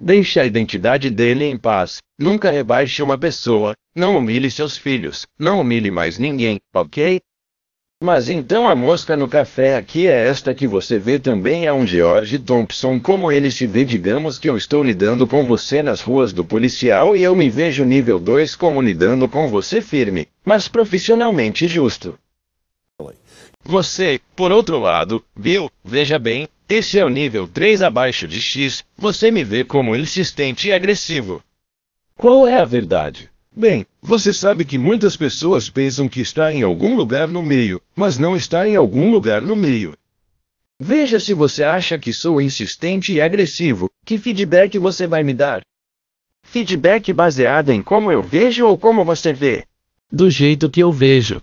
Deixe a identidade dele em paz. Nunca rebaixe uma pessoa. Não humilhe seus filhos. Não humilhe mais ninguém, ok? Mas então a mosca no café aqui é esta que você vê também é um George Thompson como ele se vê digamos que eu estou lidando com você nas ruas do policial e eu me vejo nível 2 como lidando com você firme, mas profissionalmente justo. Você, por outro lado, viu, veja bem, esse é o nível 3 abaixo de X, você me vê como insistente e agressivo. Qual é a verdade? Bem, você sabe que muitas pessoas pensam que está em algum lugar no meio, mas não está em algum lugar no meio. Veja se você acha que sou insistente e agressivo, que feedback você vai me dar? Feedback baseado em como eu vejo ou como você vê? Do jeito que eu vejo.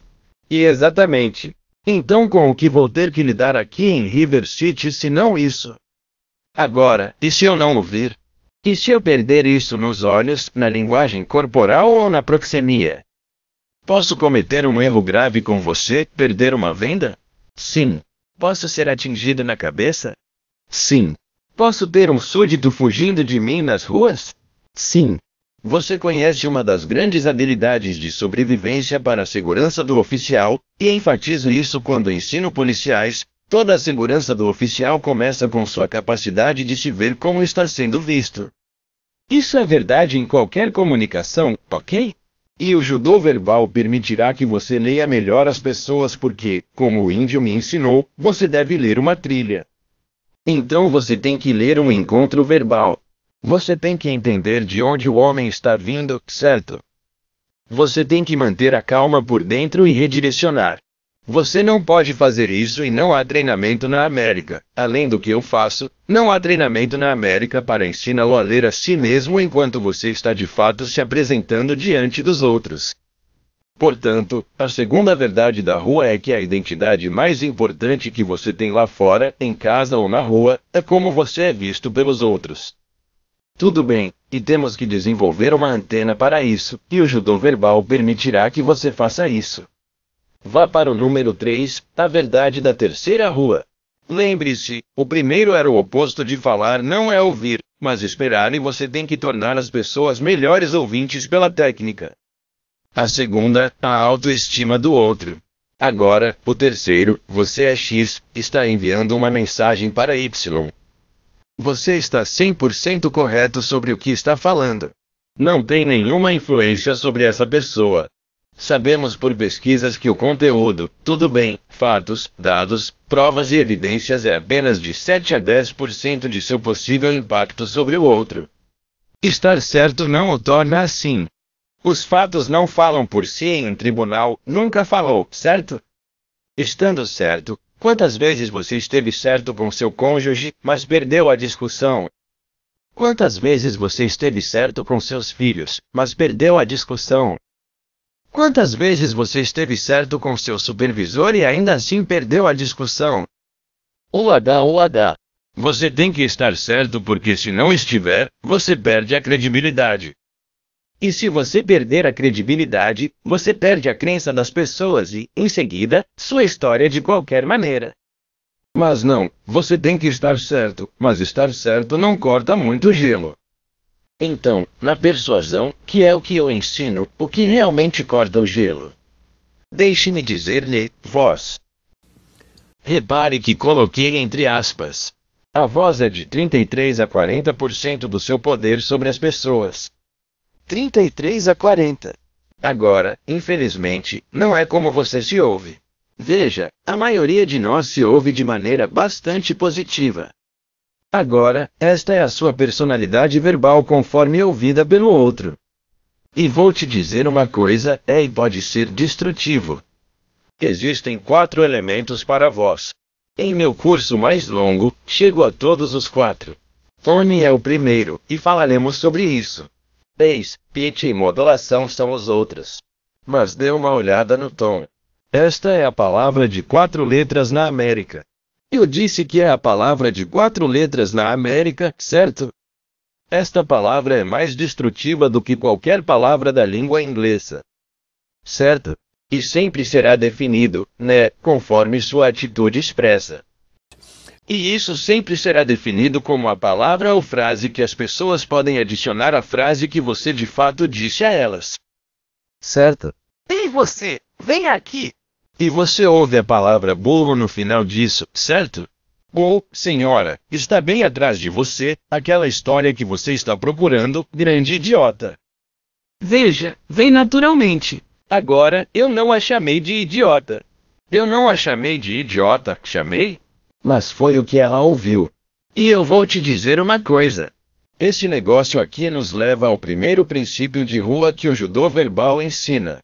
E exatamente. Então com o que vou ter que lidar aqui em River City se não isso? Agora, e se eu não ouvir? E se eu perder isso nos olhos, na linguagem corporal ou na proxemia? Posso cometer um erro grave com você, perder uma venda? Sim. Posso ser atingido na cabeça? Sim. Posso ter um súdito fugindo de mim nas ruas? Sim. Você conhece uma das grandes habilidades de sobrevivência para a segurança do oficial, e enfatizo isso quando ensino policiais. Toda a segurança do oficial começa com sua capacidade de se ver como está sendo visto. Isso é verdade em qualquer comunicação, ok? E o judô verbal permitirá que você leia melhor as pessoas porque, como o índio me ensinou, você deve ler uma trilha. Então você tem que ler um encontro verbal. Você tem que entender de onde o homem está vindo, certo? Você tem que manter a calma por dentro e redirecionar. Você não pode fazer isso e não há treinamento na América. Além do que eu faço, não há treinamento na América para ensiná-lo a ler a si mesmo enquanto você está de fato se apresentando diante dos outros. Portanto, a segunda verdade da rua é que a identidade mais importante que você tem lá fora, em casa ou na rua, é como você é visto pelos outros. Tudo bem, e temos que desenvolver uma antena para isso, e o judô verbal permitirá que você faça isso. Vá para o número 3, a verdade da terceira rua. Lembre-se, o primeiro era o oposto de falar não é ouvir, mas esperar e você tem que tornar as pessoas melhores ouvintes pela técnica. A segunda, a autoestima do outro. Agora, o terceiro, você é X, está enviando uma mensagem para Y, você está 100% correto sobre o que está falando. Não tem nenhuma influência sobre essa pessoa. Sabemos por pesquisas que o conteúdo, tudo bem, fatos, dados, provas e evidências é apenas de 7 a 10% de seu possível impacto sobre o outro. Estar certo não o torna assim. Os fatos não falam por si em um tribunal, nunca falou, certo? Estando certo, Quantas vezes você esteve certo com seu cônjuge, mas perdeu a discussão? Quantas vezes você esteve certo com seus filhos, mas perdeu a discussão? Quantas vezes você esteve certo com seu supervisor e ainda assim perdeu a discussão? Oladá, oladá. Você tem que estar certo porque se não estiver, você perde a credibilidade. E se você perder a credibilidade, você perde a crença das pessoas e, em seguida, sua história de qualquer maneira. Mas não, você tem que estar certo, mas estar certo não corta muito gelo. Então, na persuasão, que é o que eu ensino, o que realmente corta o gelo? Deixe-me dizer-lhe, voz. Repare que coloquei entre aspas. A voz é de 33 a 40% do seu poder sobre as pessoas. 33 a 40. Agora, infelizmente, não é como você se ouve. Veja, a maioria de nós se ouve de maneira bastante positiva. Agora, esta é a sua personalidade verbal conforme ouvida pelo outro. E vou te dizer uma coisa: é e pode ser destrutivo. Existem quatro elementos para voz. Em meu curso mais longo, chego a todos os quatro. Tony é o primeiro, e falaremos sobre isso. Pace, pitch e modulação são os outros. Mas dê uma olhada no tom. Esta é a palavra de quatro letras na América. Eu disse que é a palavra de quatro letras na América, certo? Esta palavra é mais destrutiva do que qualquer palavra da língua inglesa. Certo? E sempre será definido, né, conforme sua atitude expressa. E isso sempre será definido como a palavra ou frase que as pessoas podem adicionar à frase que você de fato disse a elas. Certo? Ei você, vem aqui! E você ouve a palavra burro no final disso, certo? Ou, senhora, está bem atrás de você, aquela história que você está procurando, grande idiota. Veja, vem naturalmente. Agora, eu não a chamei de idiota. Eu não a chamei de idiota, chamei? Mas foi o que ela ouviu. E eu vou te dizer uma coisa. Esse negócio aqui nos leva ao primeiro princípio de rua que o judô verbal ensina.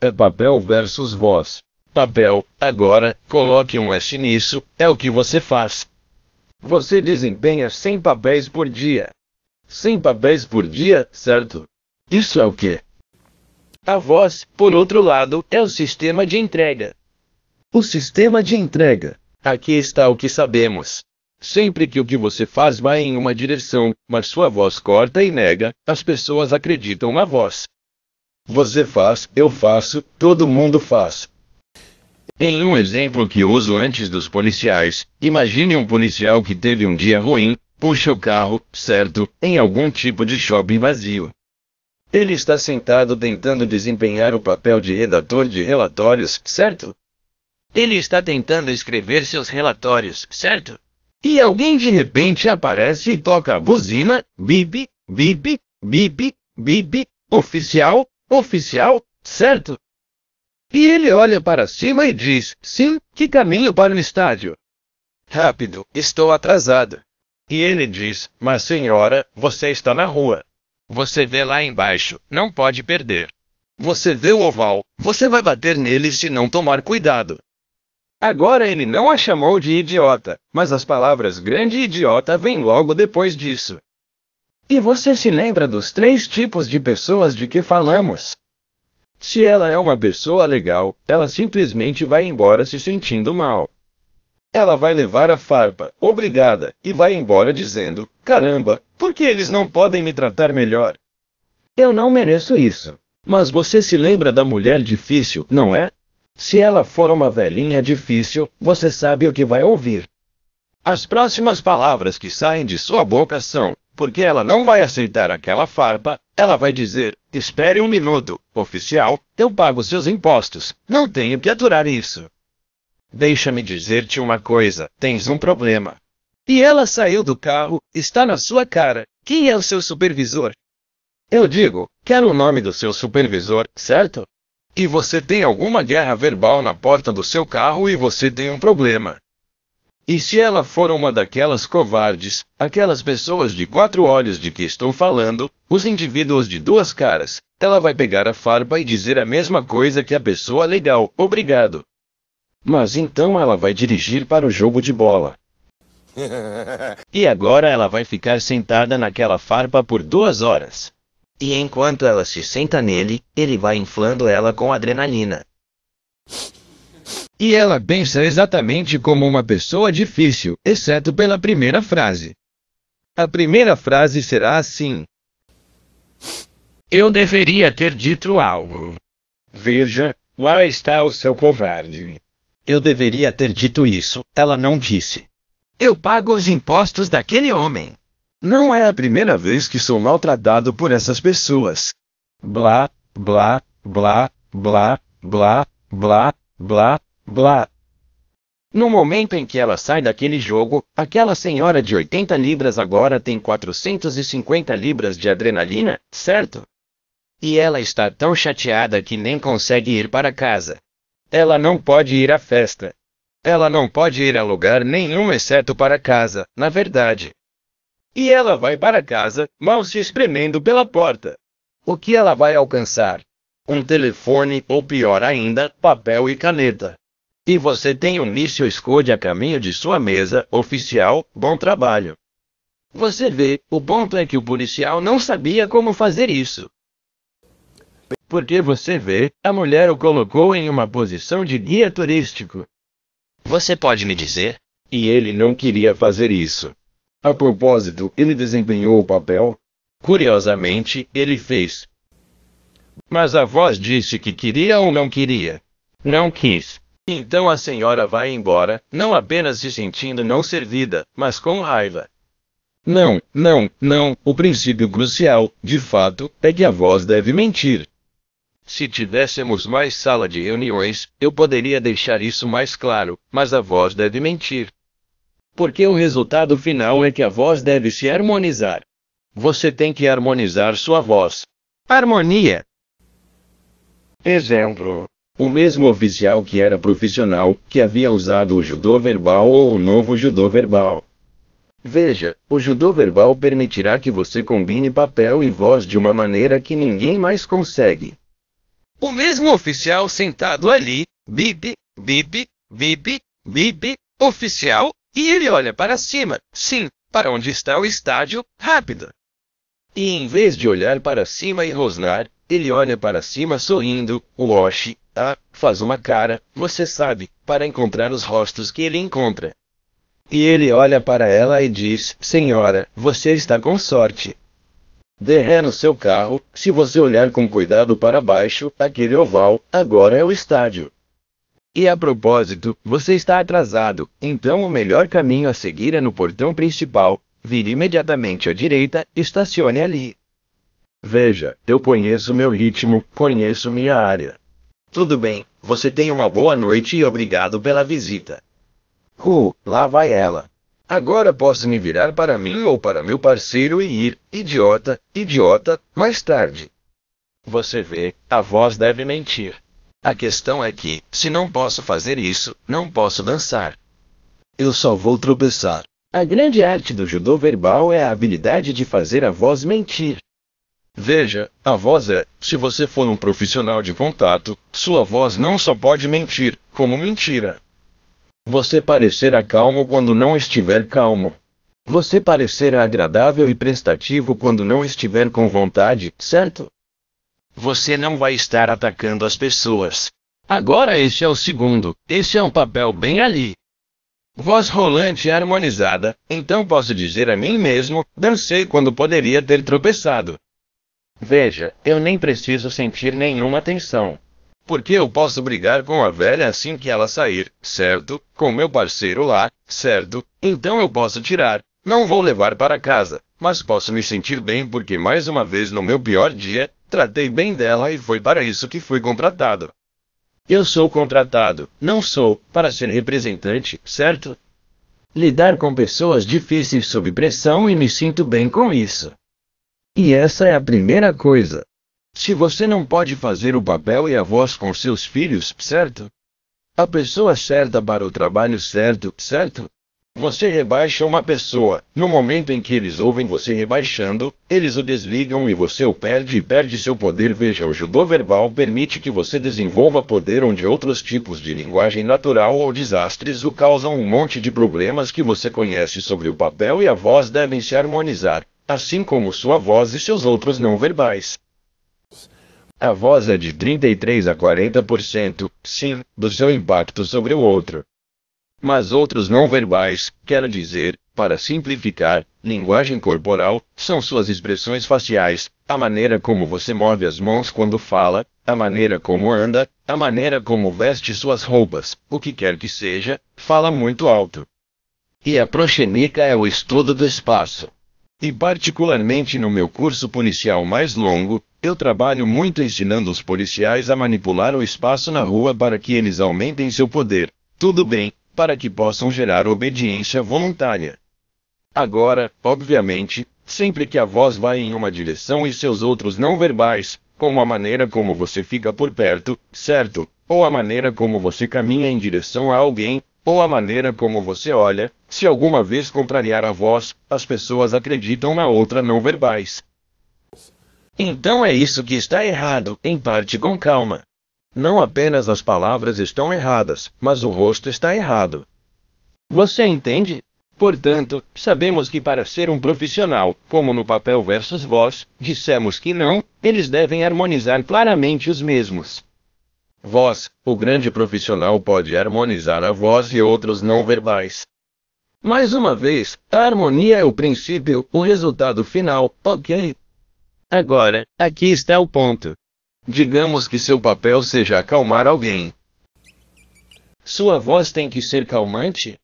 É papel versus voz. Papel, agora, coloque um S nisso, é o que você faz. Você desempenha 100 papéis por dia. 100 papéis por dia, certo? Isso é o quê? A voz, por outro lado, é o sistema de entrega. O sistema de entrega. Aqui está o que sabemos. Sempre que o que você faz vai em uma direção, mas sua voz corta e nega, as pessoas acreditam na voz. Você faz, eu faço, todo mundo faz. Em um exemplo que uso antes dos policiais, imagine um policial que teve um dia ruim, puxa o carro, certo, em algum tipo de shopping vazio. Ele está sentado tentando desempenhar o papel de redator de relatórios, certo? Ele está tentando escrever seus relatórios, certo? E alguém de repente aparece e toca a buzina, bip, bip, bip, bip, oficial, oficial, certo? E ele olha para cima e diz: Sim, que caminho para o estádio? Rápido, estou atrasado. E ele diz: Mas senhora, você está na rua. Você vê lá embaixo, não pode perder. Você vê o oval, você vai bater nele se não tomar cuidado. Agora ele não a chamou de idiota, mas as palavras grande idiota vêm logo depois disso. E você se lembra dos três tipos de pessoas de que falamos? Se ela é uma pessoa legal, ela simplesmente vai embora se sentindo mal. Ela vai levar a farpa, obrigada, e vai embora dizendo: caramba, por que eles não podem me tratar melhor? Eu não mereço isso. Mas você se lembra da mulher difícil, não é? Se ela for uma velhinha difícil, você sabe o que vai ouvir. As próximas palavras que saem de sua boca são: porque ela não vai aceitar aquela farpa, ela vai dizer: espere um minuto, oficial, eu pago seus impostos, não tenho que aturar isso. Deixa-me dizer-te uma coisa: tens um problema. E ela saiu do carro, está na sua cara. Quem é o seu supervisor? Eu digo, quero o nome do seu supervisor, certo? E você tem alguma guerra verbal na porta do seu carro e você tem um problema. E se ela for uma daquelas covardes, aquelas pessoas de quatro olhos de que estou falando, os indivíduos de duas caras, ela vai pegar a farpa e dizer a mesma coisa que a pessoa legal, obrigado. Mas então ela vai dirigir para o jogo de bola. e agora ela vai ficar sentada naquela farpa por duas horas. E enquanto ela se senta nele, ele vai inflando ela com adrenalina. E ela pensa exatamente como uma pessoa difícil, exceto pela primeira frase. A primeira frase será assim: Eu deveria ter dito algo. Veja, lá está o seu covarde. Eu deveria ter dito isso, ela não disse. Eu pago os impostos daquele homem. Não é a primeira vez que sou maltratado por essas pessoas. Blá, blá, blá, blá, blá, blá, blá, blá. No momento em que ela sai daquele jogo, aquela senhora de 80 libras agora tem 450 libras de adrenalina, certo? E ela está tão chateada que nem consegue ir para casa. Ela não pode ir à festa. Ela não pode ir a lugar nenhum exceto para casa, na verdade. E ela vai para casa, mal se espremendo pela porta. O que ela vai alcançar? Um telefone ou pior ainda, papel e caneta. E você tem o Nício Escode a caminho de sua mesa, oficial, bom trabalho. Você vê, o ponto é que o policial não sabia como fazer isso. Porque você vê, a mulher o colocou em uma posição de guia turístico. Você pode me dizer? E ele não queria fazer isso. A propósito, ele desempenhou o papel. Curiosamente, ele fez. Mas a voz disse que queria ou não queria. Não quis. Então a senhora vai embora, não apenas se sentindo não servida, mas com raiva. Não, não, não. O princípio crucial, de fato, é que a voz deve mentir. Se tivéssemos mais sala de reuniões, eu poderia deixar isso mais claro, mas a voz deve mentir porque o resultado final é que a voz deve se harmonizar. Você tem que harmonizar sua voz. Harmonia. Exemplo: o mesmo oficial que era profissional, que havia usado o judô verbal ou o novo judô verbal. Veja, o judô verbal permitirá que você combine papel e voz de uma maneira que ninguém mais consegue. O mesmo oficial sentado ali, bib, bib, bib, bib, oficial, e ele olha para cima, sim, para onde está o estádio, rápido. E em vez de olhar para cima e rosnar, ele olha para cima sorrindo, o ah, faz uma cara, você sabe, para encontrar os rostos que ele encontra. E ele olha para ela e diz: Senhora, você está com sorte. Derré no seu carro, se você olhar com cuidado para baixo, aquele oval, agora é o estádio. E a propósito, você está atrasado, então o melhor caminho a seguir é no portão principal, vire imediatamente à direita, estacione ali. Veja, eu conheço meu ritmo, conheço minha área. Tudo bem, você tem uma boa noite e obrigado pela visita. Uh, lá vai ela. Agora posso me virar para mim ou para meu parceiro e ir, idiota, idiota, mais tarde. Você vê, a voz deve mentir. A questão é que, se não posso fazer isso, não posso dançar. Eu só vou tropeçar. A grande arte do judô verbal é a habilidade de fazer a voz mentir. Veja, a voz é, se você for um profissional de contato, sua voz não só pode mentir, como mentira. Você parecerá calmo quando não estiver calmo. Você parecerá agradável e prestativo quando não estiver com vontade, certo? Você não vai estar atacando as pessoas. Agora este é o segundo, este é um papel bem ali. Voz rolante harmonizada, então posso dizer a mim mesmo, dancei quando poderia ter tropeçado. Veja, eu nem preciso sentir nenhuma tensão. Porque eu posso brigar com a velha assim que ela sair, certo? Com meu parceiro lá, certo? Então eu posso tirar. Não vou levar para casa, mas posso me sentir bem porque mais uma vez no meu pior dia, Tratei bem dela e foi para isso que fui contratado. Eu sou contratado, não sou, para ser representante, certo? Lidar com pessoas difíceis sob pressão e me sinto bem com isso. E essa é a primeira coisa. Se você não pode fazer o papel e a voz com seus filhos, certo? A pessoa certa para o trabalho certo, certo? Você rebaixa uma pessoa. No momento em que eles ouvem você rebaixando, eles o desligam e você o perde e perde seu poder. Veja, o judô verbal permite que você desenvolva poder onde outros tipos de linguagem natural ou desastres o causam um monte de problemas que você conhece sobre o papel e a voz devem se harmonizar, assim como sua voz e seus outros não verbais. A voz é de 33 a 40%, sim, do seu impacto sobre o outro mas outros não verbais, quero dizer, para simplificar, linguagem corporal, são suas expressões faciais, a maneira como você move as mãos quando fala, a maneira como anda, a maneira como veste suas roupas, o que quer que seja, fala muito alto. E a proxenica é o estudo do espaço. E particularmente no meu curso policial mais longo, eu trabalho muito ensinando os policiais a manipular o espaço na rua para que eles aumentem seu poder. Tudo bem, para que possam gerar obediência voluntária. Agora, obviamente, sempre que a voz vai em uma direção e seus outros não verbais, como a maneira como você fica por perto, certo? Ou a maneira como você caminha em direção a alguém, ou a maneira como você olha, se alguma vez contrariar a voz, as pessoas acreditam na outra não verbais. Então é isso que está errado, em parte com calma. Não apenas as palavras estão erradas, mas o rosto está errado. Você entende? Portanto, sabemos que para ser um profissional, como no papel versus voz, dissemos que não, eles devem harmonizar claramente os mesmos. Voz, o grande profissional pode harmonizar a voz e outros não verbais. Mais uma vez, a harmonia é o princípio, o resultado final, ok? Agora, aqui está o ponto. Digamos que seu papel seja acalmar alguém. Sua voz tem que ser calmante?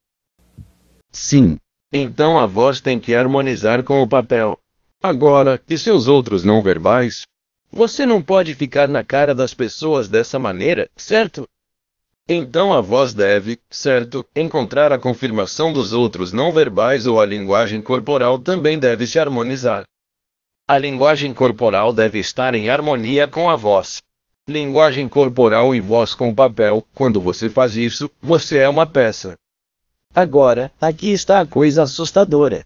Sim. Então a voz tem que harmonizar com o papel. Agora, e seus outros não verbais? Você não pode ficar na cara das pessoas dessa maneira, certo? Então a voz deve, certo, encontrar a confirmação dos outros não verbais ou a linguagem corporal também deve se harmonizar. A linguagem corporal deve estar em harmonia com a voz. Linguagem corporal e voz com papel, quando você faz isso, você é uma peça. Agora, aqui está a coisa assustadora.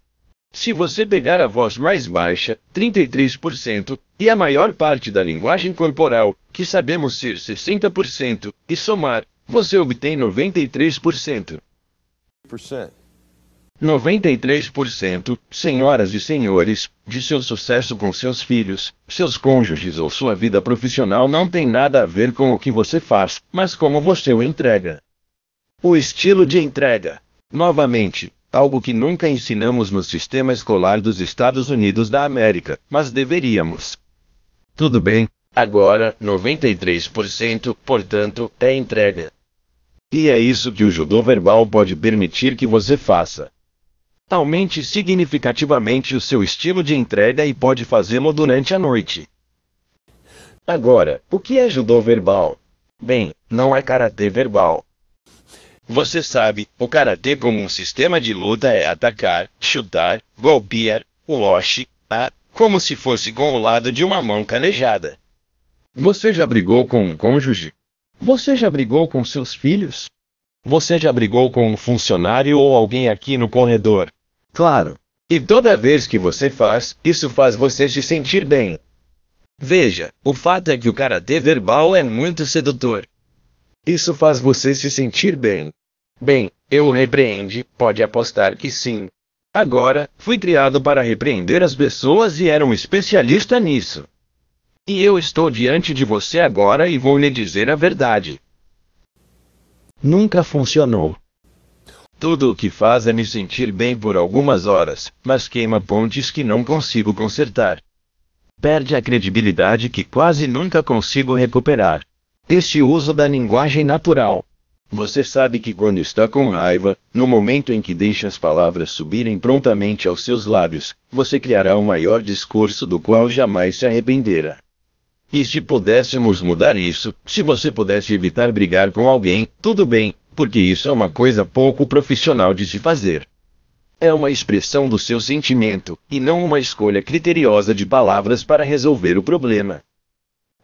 Se você pegar a voz mais baixa, 33%, e a maior parte da linguagem corporal, que sabemos ser 60%, e somar, você obtém 93%. 93%, senhoras e senhores, de seu sucesso com seus filhos, seus cônjuges ou sua vida profissional não tem nada a ver com o que você faz, mas como você o entrega. O estilo de entrega. Novamente, algo que nunca ensinamos no sistema escolar dos Estados Unidos da América, mas deveríamos. Tudo bem, agora 93%, portanto, é entrega. E é isso que o judô verbal pode permitir que você faça aumente significativamente o seu estilo de entrega e pode fazê-lo durante a noite. Agora, o que é judô verbal? Bem, não é karatê verbal. Você sabe, o karatê como um sistema de luta é atacar, chutar, golpear, oloshi, a, como se fosse com o lado de uma mão canejada. Você já brigou com um cônjuge? Você já brigou com seus filhos? Você já brigou com um funcionário ou alguém aqui no corredor? Claro. E toda vez que você faz, isso faz você se sentir bem. Veja, o fato é que o karatê verbal é muito sedutor. Isso faz você se sentir bem. Bem, eu repreende, pode apostar que sim. Agora, fui criado para repreender as pessoas e era um especialista nisso. E eu estou diante de você agora e vou lhe dizer a verdade. Nunca funcionou. Tudo o que faz é me sentir bem por algumas horas, mas queima pontes que não consigo consertar. Perde a credibilidade que quase nunca consigo recuperar. Este uso da linguagem natural. Você sabe que quando está com raiva, no momento em que deixa as palavras subirem prontamente aos seus lábios, você criará o maior discurso do qual jamais se arrependerá. E se pudéssemos mudar isso, se você pudesse evitar brigar com alguém, tudo bem, porque isso é uma coisa pouco profissional de se fazer. É uma expressão do seu sentimento, e não uma escolha criteriosa de palavras para resolver o problema.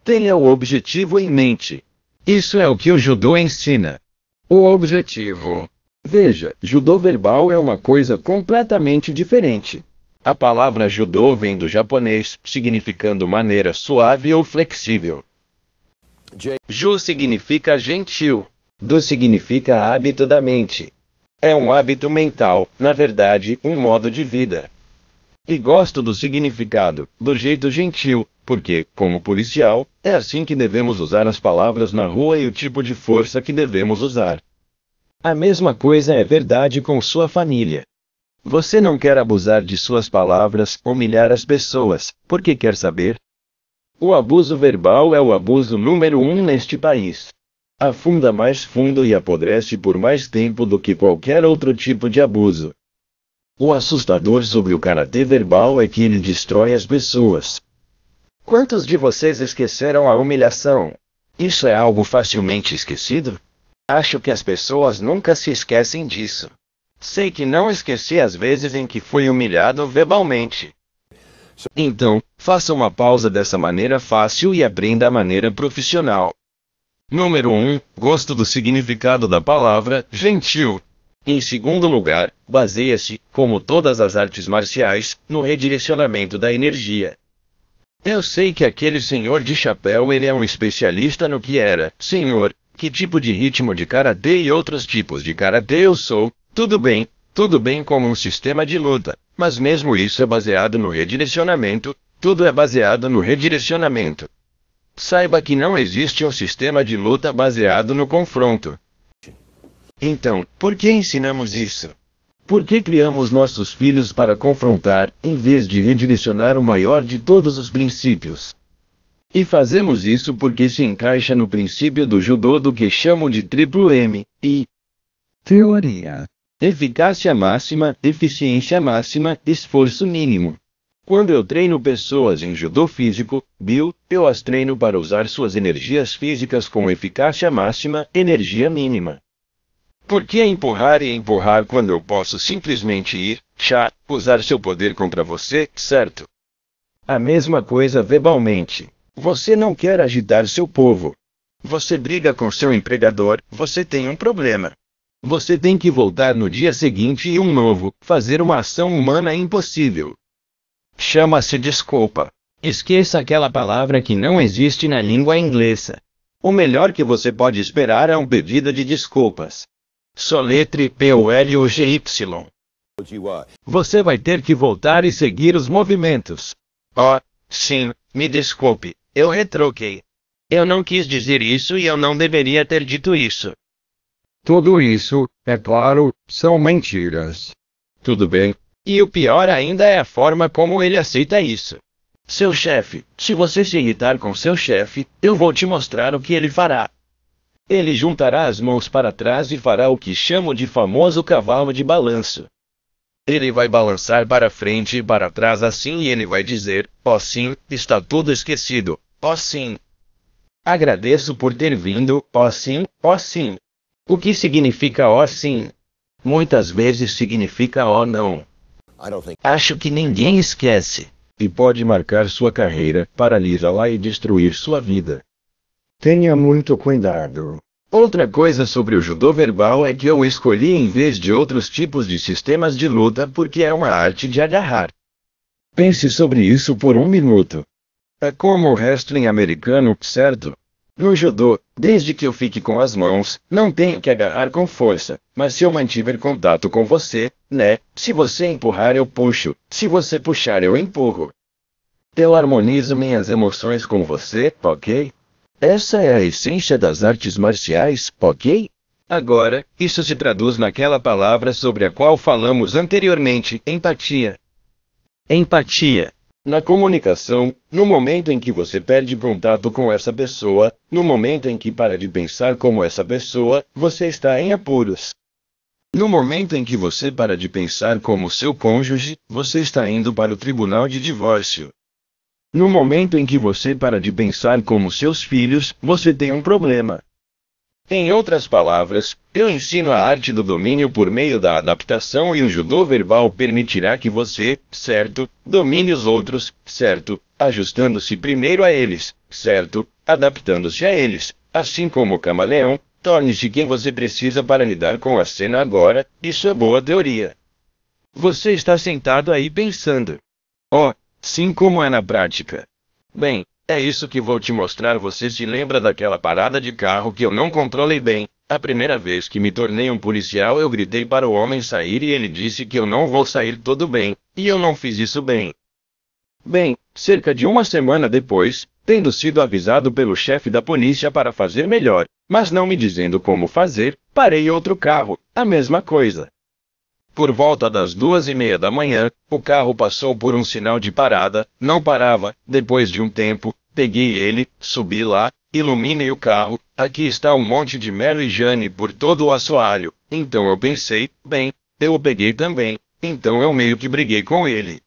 Tenha o objetivo em mente. Isso é o que o judô ensina. O objetivo. Veja, judô verbal é uma coisa completamente diferente. A palavra judô vem do japonês, significando maneira suave ou flexível. Ju significa gentil. Do significa hábito da mente. É um hábito mental, na verdade, um modo de vida. E gosto do significado, do jeito gentil, porque, como policial, é assim que devemos usar as palavras na rua e o tipo de força que devemos usar. A mesma coisa é verdade com sua família. Você não quer abusar de suas palavras, humilhar as pessoas, porque quer saber? O abuso verbal é o abuso número um neste país. Afunda mais fundo e apodrece por mais tempo do que qualquer outro tipo de abuso. O assustador sobre o karatê verbal é que ele destrói as pessoas. Quantos de vocês esqueceram a humilhação? Isso é algo facilmente esquecido? Acho que as pessoas nunca se esquecem disso. Sei que não esqueci as vezes em que fui humilhado verbalmente. Então, faça uma pausa dessa maneira fácil e aprenda a maneira profissional. Número 1. Um, gosto do significado da palavra gentil. Em segundo lugar, baseia-se, como todas as artes marciais, no redirecionamento da energia. Eu sei que aquele senhor de chapéu ele é um especialista no que era, senhor, que tipo de ritmo de karatê e outros tipos de karatê eu sou, tudo bem, tudo bem como um sistema de luta, mas mesmo isso é baseado no redirecionamento, tudo é baseado no redirecionamento. Saiba que não existe um sistema de luta baseado no confronto. Então, por que ensinamos isso? Por que criamos nossos filhos para confrontar, em vez de redirecionar o maior de todos os princípios? E fazemos isso porque se encaixa no princípio do judô do que chamam de triplo M, e teoria. Eficácia máxima, eficiência máxima, esforço mínimo. Quando eu treino pessoas em judô físico, Bill, eu as treino para usar suas energias físicas com eficácia máxima, energia mínima. Por que empurrar e empurrar quando eu posso simplesmente ir, chá, usar seu poder contra você, certo? A mesma coisa verbalmente. Você não quer agitar seu povo. Você briga com seu empregador, você tem um problema. Você tem que voltar no dia seguinte e um novo, fazer uma ação humana é impossível. Chama-se desculpa. Esqueça aquela palavra que não existe na língua inglesa. O melhor que você pode esperar é um pedido de desculpas. Soletre P-O-L-O-G-Y. Você vai ter que voltar e seguir os movimentos. Oh, sim, me desculpe, eu retroquei. Eu não quis dizer isso e eu não deveria ter dito isso. Tudo isso, é claro, são mentiras. Tudo bem. E o pior ainda é a forma como ele aceita isso. Seu chefe, se você se irritar com seu chefe, eu vou te mostrar o que ele fará. Ele juntará as mãos para trás e fará o que chamo de famoso cavalo de balanço. Ele vai balançar para frente e para trás assim e ele vai dizer: Ó oh, sim, está tudo esquecido, ó oh, sim. Agradeço por ter vindo, ó oh, sim, ó oh, sim. O que significa ó sim? Muitas vezes significa ó não. Acho que ninguém esquece. E pode marcar sua carreira, paralisá-la e destruir sua vida. Tenha muito cuidado. Outra coisa sobre o judô verbal é que eu escolhi em vez de outros tipos de sistemas de luta porque é uma arte de agarrar. Pense sobre isso por um minuto. É como o wrestling americano, certo? No judô, desde que eu fique com as mãos, não tenho que agarrar com força, mas se eu mantiver contato com você, né? Se você empurrar, eu puxo, se você puxar, eu empurro. Eu harmonizo minhas emoções com você, ok? Essa é a essência das artes marciais, ok? Agora, isso se traduz naquela palavra sobre a qual falamos anteriormente: empatia. Empatia na comunicação, no momento em que você perde contato com essa pessoa, no momento em que para de pensar como essa pessoa, você está em apuros. No momento em que você para de pensar como seu cônjuge, você está indo para o tribunal de divórcio. No momento em que você para de pensar como seus filhos, você tem um problema. Em outras palavras, eu ensino a arte do domínio por meio da adaptação e o judô verbal permitirá que você, certo, domine os outros, certo, ajustando-se primeiro a eles, certo, adaptando-se a eles, assim como o camaleão, torne-se quem você precisa para lidar com a cena agora, isso é boa teoria. Você está sentado aí pensando. Oh, sim como é na prática. Bem, é isso que vou te mostrar. Você se lembra daquela parada de carro que eu não controlei bem? A primeira vez que me tornei um policial, eu gritei para o homem sair e ele disse que eu não vou sair todo bem, e eu não fiz isso bem. Bem, cerca de uma semana depois, tendo sido avisado pelo chefe da polícia para fazer melhor, mas não me dizendo como fazer, parei outro carro, a mesma coisa. Por volta das duas e meia da manhã, o carro passou por um sinal de parada, não parava, depois de um tempo, peguei ele, subi lá, iluminei o carro, aqui está um monte de Mary Jane por todo o assoalho, então eu pensei, bem, eu o peguei também, então eu meio que briguei com ele.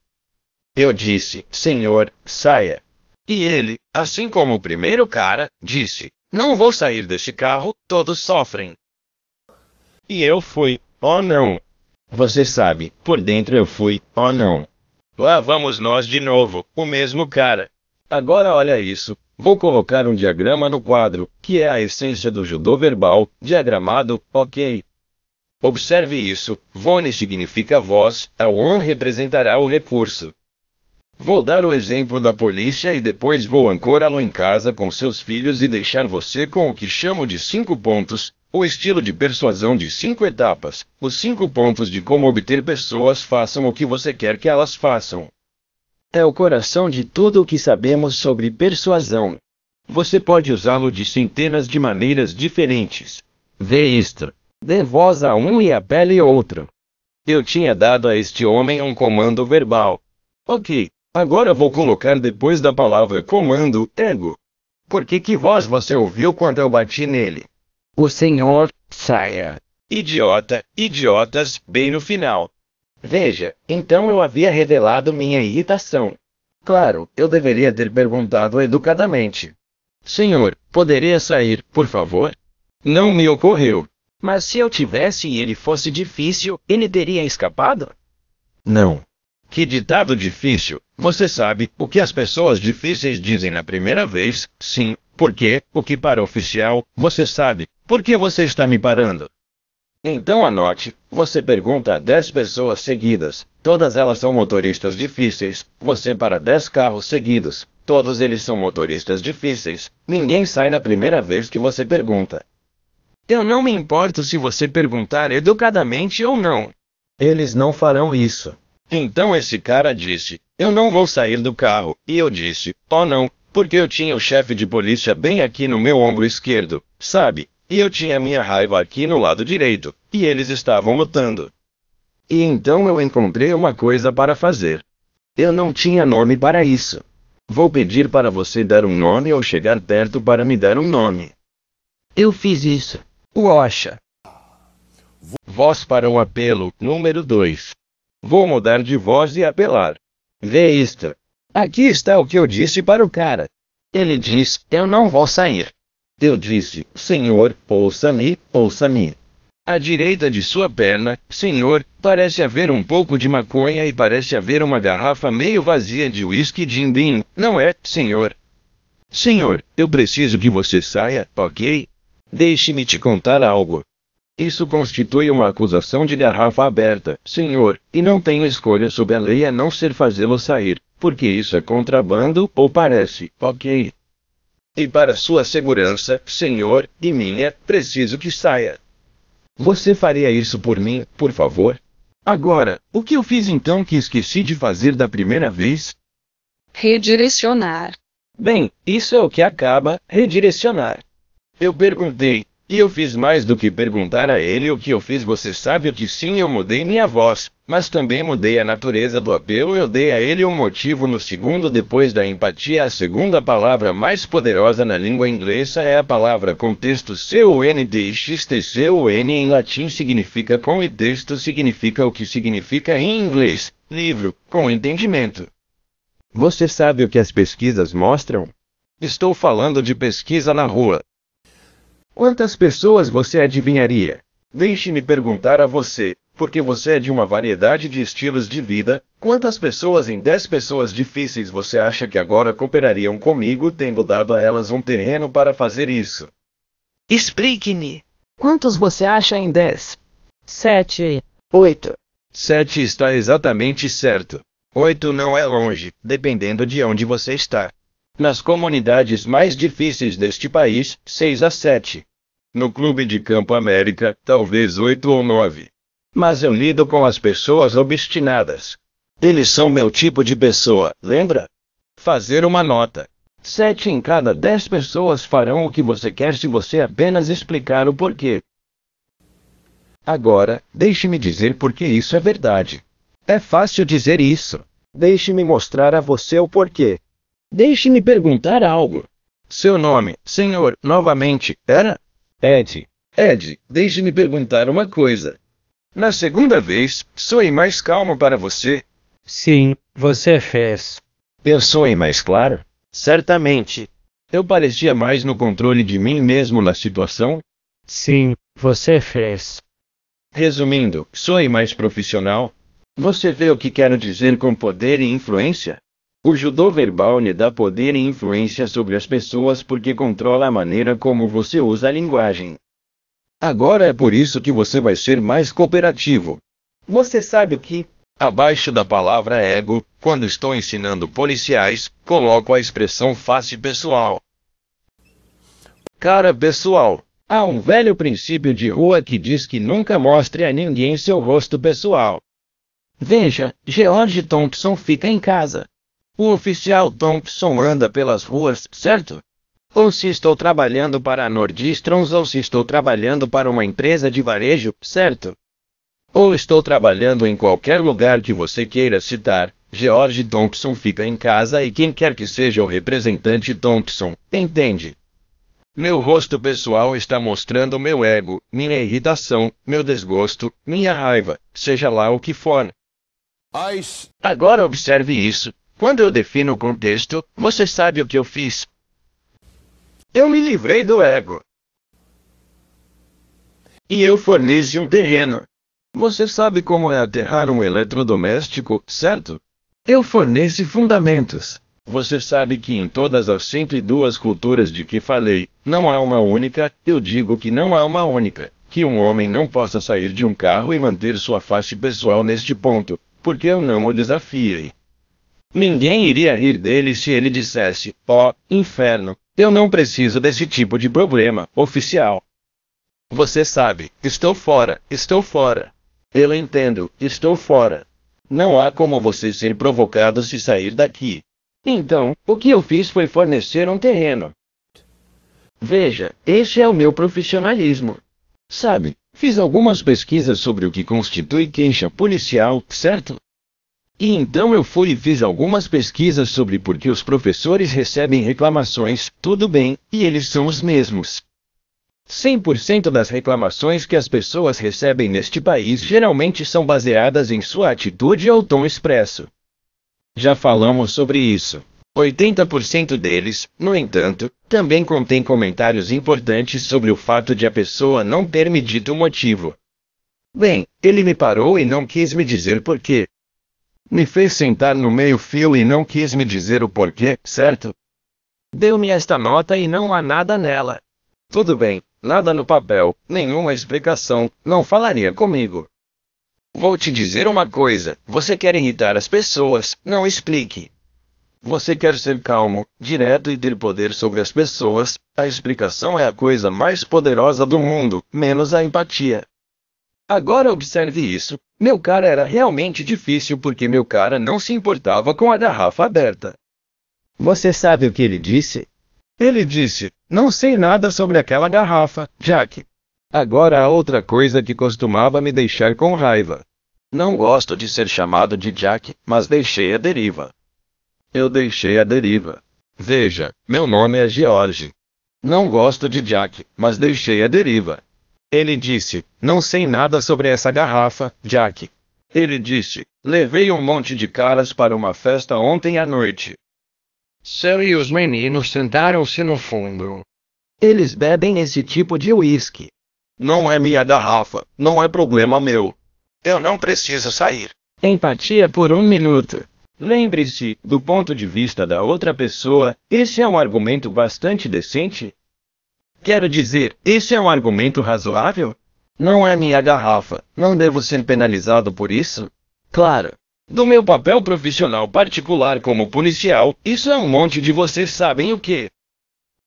Eu disse, senhor, saia. E ele, assim como o primeiro cara, disse, não vou sair deste carro, todos sofrem. E eu fui, oh não, você sabe, por dentro eu fui, oh não. Lá vamos nós de novo, o mesmo cara. Agora olha isso. Vou colocar um diagrama no quadro, que é a essência do judô verbal, diagramado, ok. Observe isso, Vone significa voz, a ON representará o recurso. Vou dar o exemplo da polícia e depois vou ancorá-lo em casa com seus filhos e deixar você com o que chamo de cinco pontos, o estilo de persuasão de cinco etapas, os cinco pontos de como obter pessoas façam o que você quer que elas façam. É o coração de tudo o que sabemos sobre persuasão. Você pode usá-lo de centenas de maneiras diferentes. Vê isto. Dê voz a um e a outro. Eu tinha dado a este homem um comando verbal. Ok, agora vou colocar depois da palavra comando, ego. Por que que voz você ouviu quando eu bati nele? O senhor, saia. Idiota, idiotas, bem no final. Veja, então eu havia revelado minha irritação. Claro, eu deveria ter perguntado educadamente. Senhor, poderia sair, por favor? Não me ocorreu. Mas se eu tivesse e ele fosse difícil, ele teria escapado? Não. Que ditado difícil. Você sabe o que as pessoas difíceis dizem na primeira vez, sim, porque o que para oficial, você sabe, por que você está me parando? Então anote, você pergunta a 10 pessoas seguidas, todas elas são motoristas difíceis, você para 10 carros seguidos, todos eles são motoristas difíceis, ninguém sai na primeira vez que você pergunta. Eu não me importo se você perguntar educadamente ou não. Eles não farão isso. Então esse cara disse: Eu não vou sair do carro, e eu disse: Oh não, porque eu tinha o chefe de polícia bem aqui no meu ombro esquerdo, sabe? E eu tinha minha raiva aqui no lado direito, e eles estavam lutando. E então eu encontrei uma coisa para fazer. Eu não tinha nome para isso. Vou pedir para você dar um nome ou chegar perto para me dar um nome. Eu fiz isso. O Osha. Voz para o apelo, número 2. Vou mudar de voz e apelar. Vê isto. Aqui está o que eu disse para o cara. Ele diz: Eu não vou sair. Eu disse: Senhor, ouça-me, ouça-me. À direita de sua perna, senhor, parece haver um pouco de maconha e parece haver uma garrafa meio vazia de uísque Jim não é, senhor? Senhor, eu preciso que você saia, ok? Deixe-me te contar algo. Isso constitui uma acusação de garrafa aberta, senhor, e não tenho escolha sob a lei a não ser fazê-lo sair, porque isso é contrabando, ou parece, ok? E para sua segurança, senhor, e minha, é preciso que saia. Você faria isso por mim, por favor? Agora, o que eu fiz então que esqueci de fazer da primeira vez? Redirecionar. Bem, isso é o que acaba, redirecionar. Eu perguntei, e eu fiz mais do que perguntar a ele o que eu fiz. Você sabe que sim, eu mudei minha voz, mas também mudei a natureza do apelo. Eu dei a ele um motivo no segundo depois da empatia. A segunda palavra mais poderosa na língua inglesa é a palavra contexto. C-O-N-D-X-T-C. O N em latim significa com e texto significa o que significa em inglês, livro, com entendimento. Você sabe o que as pesquisas mostram? Estou falando de pesquisa na rua. Quantas pessoas você adivinharia? Deixe-me perguntar a você, porque você é de uma variedade de estilos de vida, quantas pessoas em 10 pessoas difíceis você acha que agora cooperariam comigo tendo dado a elas um terreno para fazer isso? Explique-me. Quantos você acha em 10? 7, 8. 7 está exatamente certo. 8 não é longe, dependendo de onde você está. Nas comunidades mais difíceis deste país, 6 a 7. No clube de Campo América, talvez 8 ou 9. Mas eu lido com as pessoas obstinadas. Eles são meu tipo de pessoa, lembra? Fazer uma nota. Sete em cada dez pessoas farão o que você quer se você apenas explicar o porquê. Agora, deixe-me dizer por que isso é verdade. É fácil dizer isso. Deixe-me mostrar a você o porquê. Deixe-me perguntar algo. Seu nome, senhor, novamente, era? Ed. Ed, deixe-me perguntar uma coisa. Na segunda vez, soe mais calmo para você. Sim, você fez. Eu soe mais claro? Certamente. Eu parecia mais no controle de mim mesmo na situação? Sim, você fez. Resumindo, soe mais profissional? Você vê o que quero dizer com poder e influência? O judô verbal lhe dá poder e influência sobre as pessoas porque controla a maneira como você usa a linguagem. Agora é por isso que você vai ser mais cooperativo. Você sabe que, abaixo da palavra ego, quando estou ensinando policiais, coloco a expressão face pessoal. Cara pessoal. Há um velho princípio de rua que diz que nunca mostre a ninguém seu rosto pessoal. Veja, George Thompson fica em casa. O oficial Thompson anda pelas ruas, certo? Ou se estou trabalhando para a Nordistrons ou se estou trabalhando para uma empresa de varejo, certo? Ou estou trabalhando em qualquer lugar que você queira citar, George Thompson fica em casa e quem quer que seja o representante Thompson, entende? Meu rosto pessoal está mostrando meu ego, minha irritação, meu desgosto, minha raiva, seja lá o que for. Agora observe isso. Quando eu defino o contexto, você sabe o que eu fiz. Eu me livrei do ego. E eu forneço um terreno. Você sabe como é aterrar um eletrodoméstico, certo? Eu forneço fundamentos. Você sabe que em todas as 102 culturas de que falei, não há uma única, eu digo que não há uma única, que um homem não possa sair de um carro e manter sua face pessoal neste ponto, porque eu não o desafiei. Ninguém iria rir dele se ele dissesse: Ó, oh, inferno, eu não preciso desse tipo de problema, oficial. Você sabe, estou fora, estou fora. Eu entendo, estou fora. Não há como você ser provocado se sair daqui. Então, o que eu fiz foi fornecer um terreno. Veja, esse é o meu profissionalismo. Sabe, fiz algumas pesquisas sobre o que constitui queixa policial, certo? E então eu fui e fiz algumas pesquisas sobre por que os professores recebem reclamações, tudo bem, e eles são os mesmos. 100% das reclamações que as pessoas recebem neste país geralmente são baseadas em sua atitude ou tom expresso. Já falamos sobre isso. 80% deles, no entanto, também contém comentários importantes sobre o fato de a pessoa não ter me dito o motivo. Bem, ele me parou e não quis me dizer por quê, me fez sentar no meio-fio e não quis me dizer o porquê, certo? Deu-me esta nota e não há nada nela. Tudo bem, nada no papel, nenhuma explicação, não falaria comigo. Vou te dizer uma coisa: você quer irritar as pessoas, não explique. Você quer ser calmo, direto e ter poder sobre as pessoas, a explicação é a coisa mais poderosa do mundo, menos a empatia. Agora observe isso, meu cara era realmente difícil porque meu cara não se importava com a garrafa aberta. Você sabe o que ele disse? Ele disse: Não sei nada sobre aquela garrafa, Jack. Agora há outra coisa que costumava me deixar com raiva. Não gosto de ser chamado de Jack, mas deixei a deriva. Eu deixei a deriva. Veja, meu nome é George. Não gosto de Jack, mas deixei a deriva. Ele disse: Não sei nada sobre essa garrafa, Jack. Ele disse: Levei um monte de caras para uma festa ontem à noite. Sam e os meninos sentaram-se no fundo. Eles bebem esse tipo de uísque. Não é minha garrafa, não é problema meu. Eu não preciso sair. Empatia por um minuto. Lembre-se, do ponto de vista da outra pessoa, esse é um argumento bastante decente, Quero dizer, esse é um argumento razoável? Não é minha garrafa, não devo ser penalizado por isso? Claro. Do meu papel profissional particular como policial, isso é um monte de vocês sabem o que.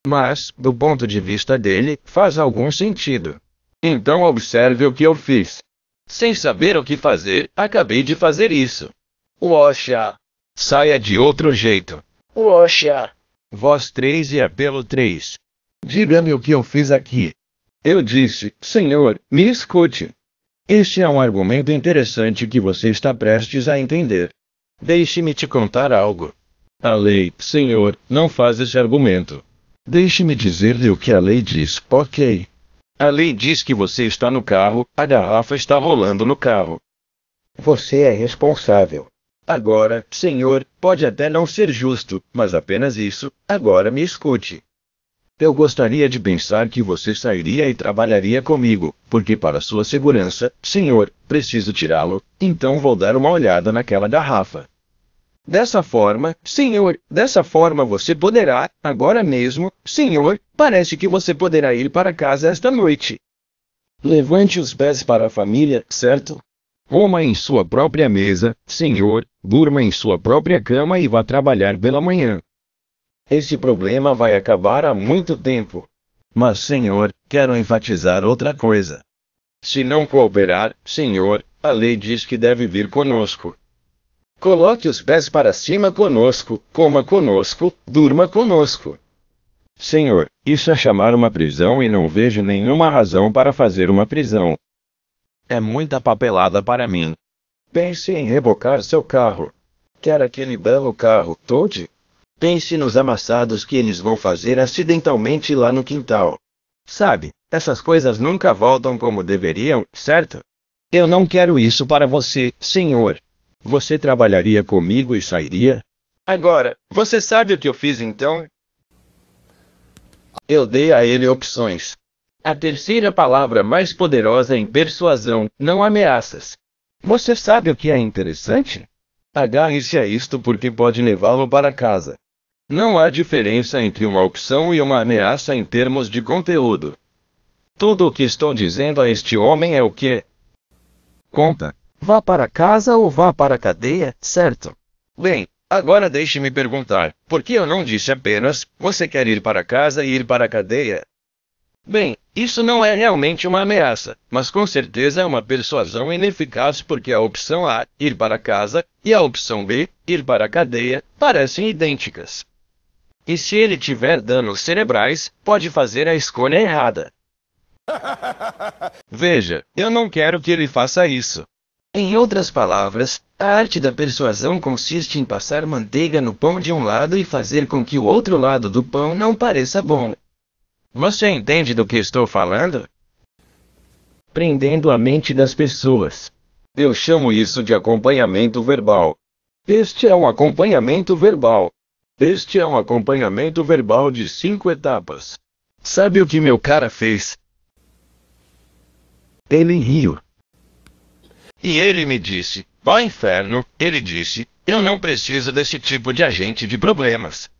Mas, do ponto de vista dele, faz algum sentido. Então observe o que eu fiz. Sem saber o que fazer, acabei de fazer isso. Washa. Saia de outro jeito. Washa. Voz 3 e apelo 3. Diga-me o que eu fiz aqui. Eu disse, senhor, me escute. Este é um argumento interessante que você está prestes a entender. Deixe-me te contar algo. A lei, senhor, não faz esse argumento. Deixe-me dizer-lhe o que a lei diz, ok? A lei diz que você está no carro, a garrafa está rolando no carro. Você é responsável. Agora, senhor, pode até não ser justo, mas apenas isso, agora me escute. Eu gostaria de pensar que você sairia e trabalharia comigo, porque para sua segurança, senhor, preciso tirá-lo, então vou dar uma olhada naquela garrafa. Dessa forma, senhor, dessa forma você poderá, agora mesmo, senhor, parece que você poderá ir para casa esta noite. Levante os pés para a família, certo? Coma em sua própria mesa, senhor, durma em sua própria cama e vá trabalhar pela manhã. Este problema vai acabar há muito tempo. Mas, senhor, quero enfatizar outra coisa. Se não cooperar, senhor, a lei diz que deve vir conosco. Coloque os pés para cima conosco, coma conosco, durma conosco. Senhor, isso é chamar uma prisão e não vejo nenhuma razão para fazer uma prisão. É muita papelada para mim. Pense em rebocar seu carro. Quer aquele belo carro, Toad? Pense nos amassados que eles vão fazer acidentalmente lá no quintal. Sabe, essas coisas nunca voltam como deveriam, certo? Eu não quero isso para você, senhor. Você trabalharia comigo e sairia? Agora, você sabe o que eu fiz então? Eu dei a ele opções. A terceira palavra mais poderosa em persuasão, não ameaças. Você sabe o que é interessante? Agarre-se a isto porque pode levá-lo para casa. Não há diferença entre uma opção e uma ameaça em termos de conteúdo. Tudo o que estou dizendo a este homem é o que conta. Vá para casa ou vá para a cadeia, certo? Bem, agora deixe-me perguntar, por que eu não disse apenas, você quer ir para casa e ir para a cadeia? Bem, isso não é realmente uma ameaça, mas com certeza é uma persuasão ineficaz porque a opção A, ir para casa, e a opção B, ir para a cadeia, parecem idênticas. E se ele tiver danos cerebrais, pode fazer a escolha errada. Veja, eu não quero que ele faça isso. Em outras palavras, a arte da persuasão consiste em passar manteiga no pão de um lado e fazer com que o outro lado do pão não pareça bom. Você entende do que estou falando? Prendendo a mente das pessoas. Eu chamo isso de acompanhamento verbal. Este é um acompanhamento verbal. Este é um acompanhamento verbal de cinco etapas. Sabe o que meu cara fez? Ele riu. E ele me disse: Vá inferno, ele disse, eu não preciso desse tipo de agente de problemas.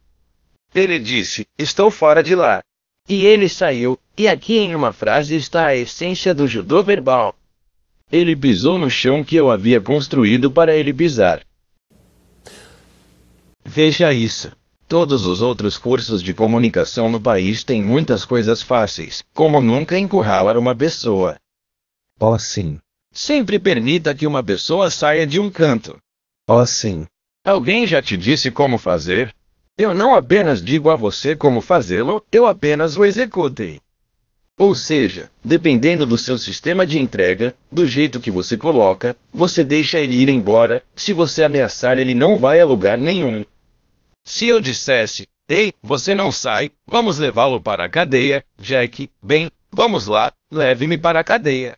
Ele disse: Estou fora de lá. E ele saiu, e aqui em uma frase está a essência do judô verbal. Ele pisou no chão que eu havia construído para ele pisar. Veja isso. Todos os outros cursos de comunicação no país têm muitas coisas fáceis, como nunca encurralar uma pessoa. Oh, sim. Sempre permita que uma pessoa saia de um canto. Oh, sim. Alguém já te disse como fazer? Eu não apenas digo a você como fazê-lo, eu apenas o executei. Ou seja, dependendo do seu sistema de entrega, do jeito que você coloca, você deixa ele ir embora, se você ameaçar ele não vai a lugar nenhum. Se eu dissesse, ei, você não sai, vamos levá-lo para a cadeia, Jack, bem, vamos lá, leve-me para a cadeia.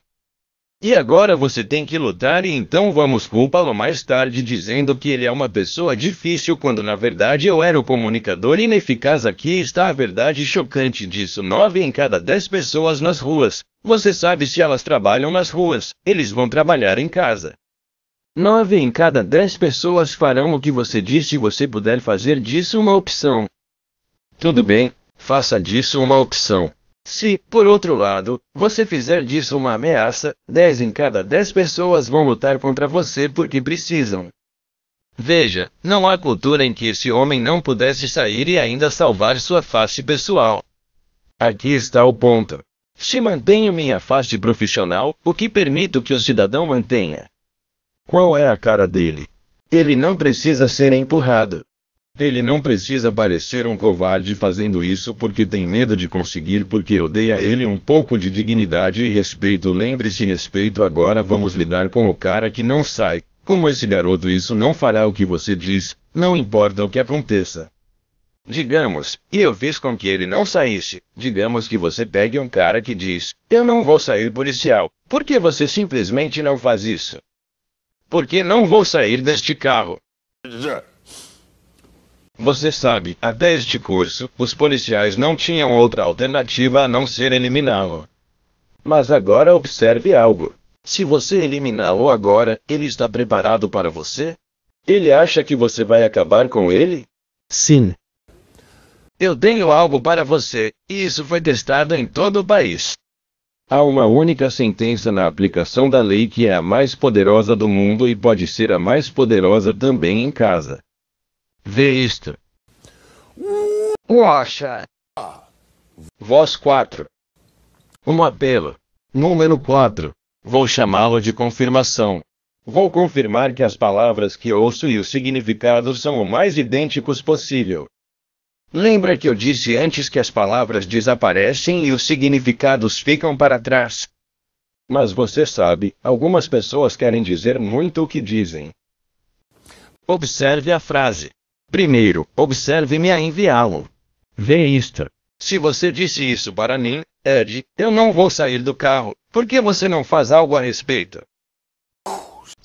E agora você tem que lutar e então vamos culpá-lo mais tarde dizendo que ele é uma pessoa difícil quando na verdade eu era o comunicador ineficaz. Aqui está a verdade chocante disso. Nove em cada dez pessoas nas ruas. Você sabe se elas trabalham nas ruas, eles vão trabalhar em casa. Nove em cada dez pessoas farão o que você diz se você puder fazer disso uma opção. Tudo bem, faça disso uma opção. Se, por outro lado, você fizer disso uma ameaça, 10 em cada 10 pessoas vão lutar contra você porque precisam. Veja, não há cultura em que esse homem não pudesse sair e ainda salvar sua face pessoal. Aqui está o ponto. Se mantenho minha face profissional, o que permito que o cidadão mantenha? Qual é a cara dele? Ele não precisa ser empurrado. Ele não precisa parecer um covarde fazendo isso porque tem medo de conseguir, porque odeia ele um pouco de dignidade e respeito. Lembre-se, respeito. Agora vamos lidar com o cara que não sai. Como esse garoto, isso não fará o que você diz, não importa o que aconteça. Digamos, e eu fiz com que ele não saísse. Digamos que você pegue um cara que diz: Eu não vou sair policial. Por que você simplesmente não faz isso? porque não vou sair deste carro. Você sabe, até este curso, os policiais não tinham outra alternativa a não ser eliminá-lo. Mas agora observe algo. Se você eliminá-lo agora, ele está preparado para você? Ele acha que você vai acabar com ele? Sim. Eu tenho algo para você, e isso foi testado em todo o país. Há uma única sentença na aplicação da lei que é a mais poderosa do mundo e pode ser a mais poderosa também em casa. Vê isto. Rocha. Voz 4. Um apelo. Número 4. Vou chamá-lo de confirmação. Vou confirmar que as palavras que ouço e os significados são o mais idênticos possível. Lembra que eu disse antes que as palavras desaparecem e os significados ficam para trás? Mas você sabe, algumas pessoas querem dizer muito o que dizem. Observe a frase. Primeiro, observe-me a enviá-lo. Vê isto. Se você disse isso para mim, Ed, eu não vou sair do carro, por que você não faz algo a respeito?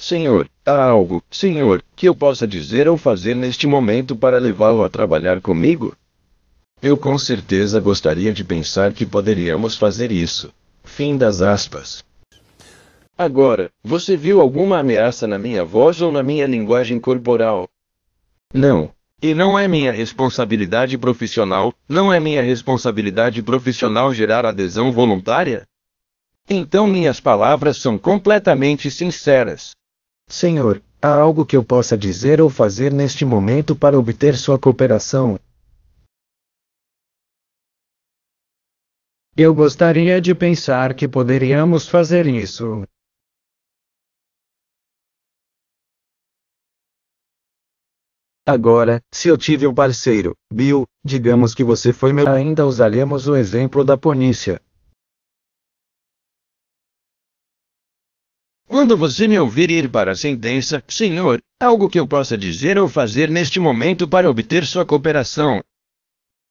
Senhor, há algo, Senhor, que eu possa dizer ou fazer neste momento para levá-lo a trabalhar comigo? Eu com certeza gostaria de pensar que poderíamos fazer isso. Fim das aspas. Agora, você viu alguma ameaça na minha voz ou na minha linguagem corporal? Não. E não é minha responsabilidade profissional, não é minha responsabilidade profissional gerar adesão voluntária? Então minhas palavras são completamente sinceras. Senhor, há algo que eu possa dizer ou fazer neste momento para obter sua cooperação? Eu gostaria de pensar que poderíamos fazer isso. Agora, se eu tive um parceiro, Bill, digamos que você foi meu. Ainda usaremos o exemplo da polícia, Quando você me ouvir ir para a sentença, Senhor, algo que eu possa dizer ou fazer neste momento para obter sua cooperação.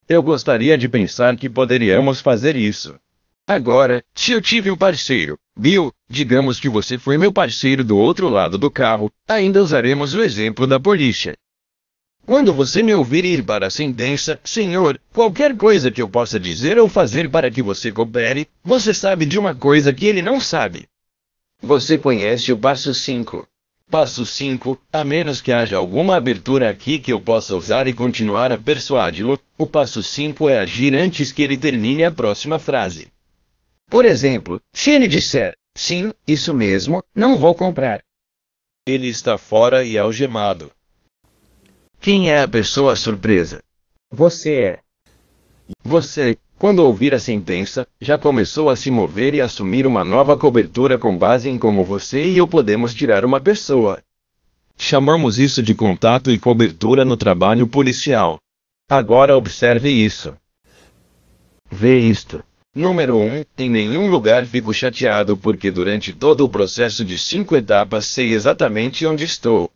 Eu gostaria de pensar que poderíamos fazer isso. Agora, se eu tive um parceiro, Bill, digamos que você foi meu parceiro do outro lado do carro, ainda usaremos o exemplo da polícia. Quando você me ouvir ir para a sentença, Senhor, qualquer coisa que eu possa dizer ou fazer para que você coopere, você sabe de uma coisa que ele não sabe. Você conhece o passo 5. Passo 5, a menos que haja alguma abertura aqui que eu possa usar e continuar a persuadi-lo, o passo 5 é agir antes que ele termine a próxima frase. Por exemplo, se ele disser, sim, isso mesmo, não vou comprar. Ele está fora e algemado. Quem é a pessoa surpresa? Você é. Você, quando ouvir a sentença, já começou a se mover e assumir uma nova cobertura com base em como você e eu podemos tirar uma pessoa. Chamamos isso de contato e cobertura no trabalho policial. Agora observe isso. Vê isto. Número 1. Um, em nenhum lugar fico chateado porque durante todo o processo de cinco etapas sei exatamente onde estou.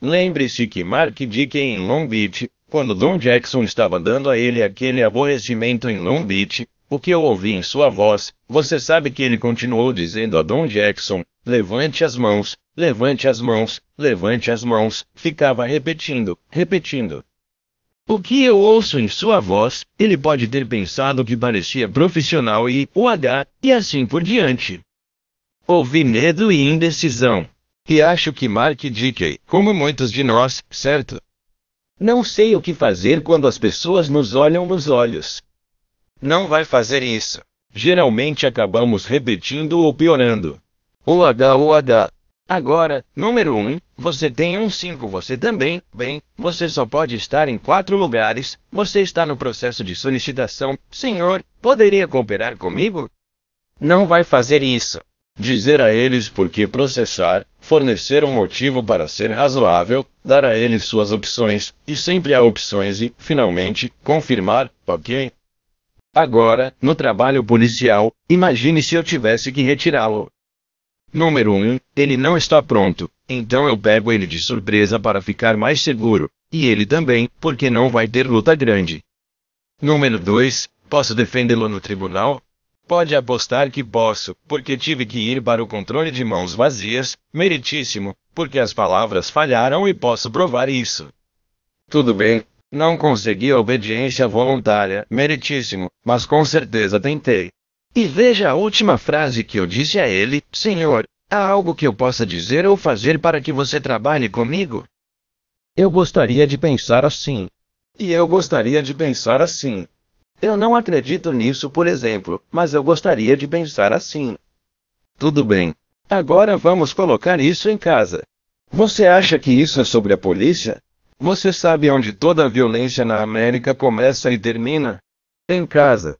Lembre-se que Mark Dick em Long Beach, quando Don Jackson estava dando a ele aquele aborrecimento em Long Beach, o que eu ouvi em sua voz, você sabe que ele continuou dizendo a Don Jackson: levante as mãos, levante as mãos, levante as mãos, ficava repetindo, repetindo. O que eu ouço em sua voz, ele pode ter pensado que parecia profissional e o H, e assim por diante. Ouvi medo e indecisão. E acho que Mark Dickey, como muitos de nós, certo? Não sei o que fazer quando as pessoas nos olham nos olhos. Não vai fazer isso. Geralmente acabamos repetindo ou piorando. O H, o H. Agora, número 1, um, você tem um 5, você também, bem, você só pode estar em quatro lugares, você está no processo de solicitação, senhor, poderia cooperar comigo? Não vai fazer isso. Dizer a eles por que processar, fornecer um motivo para ser razoável, dar a ele suas opções, e sempre há opções e, finalmente, confirmar, ok? Agora, no trabalho policial, imagine se eu tivesse que retirá-lo. Número 1. Um, ele não está pronto, então eu pego ele de surpresa para ficar mais seguro, e ele também, porque não vai ter luta grande. Número 2. Posso defendê-lo no tribunal, Pode apostar que posso, porque tive que ir para o controle de mãos vazias, meritíssimo, porque as palavras falharam e posso provar isso. Tudo bem, não consegui a obediência voluntária, meritíssimo, mas com certeza tentei. E veja a última frase que eu disse a ele: Senhor, há algo que eu possa dizer ou fazer para que você trabalhe comigo? Eu gostaria de pensar assim. E eu gostaria de pensar assim. Eu não acredito nisso, por exemplo, mas eu gostaria de pensar assim. Tudo bem. Agora vamos colocar isso em casa. Você acha que isso é sobre a polícia? Você sabe onde toda a violência na América começa e termina? Em casa.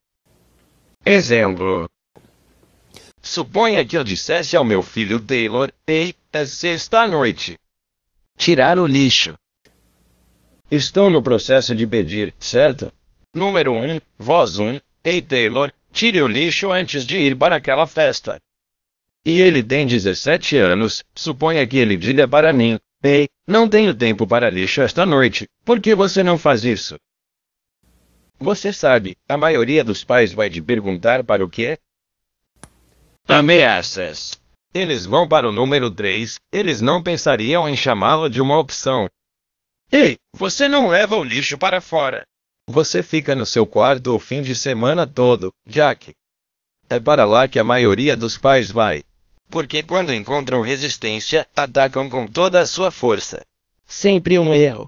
Exemplo. Suponha que eu dissesse ao meu filho Taylor: é sexta-noite. Tirar o lixo. Estou no processo de pedir, certo? Número 1, voz 1, Ei Taylor, tire o lixo antes de ir para aquela festa. E ele tem 17 anos, suponha que ele diga para mim, Ei, não tenho tempo para lixo esta noite, por que você não faz isso? Você sabe, a maioria dos pais vai te perguntar para o que é? Ameaças. Eles vão para o número 3, eles não pensariam em chamá-lo de uma opção. Ei, você não leva o lixo para fora. Você fica no seu quarto o fim de semana todo, Jack. É para lá que a maioria dos pais vai. Porque quando encontram resistência, atacam com toda a sua força. Sempre um erro.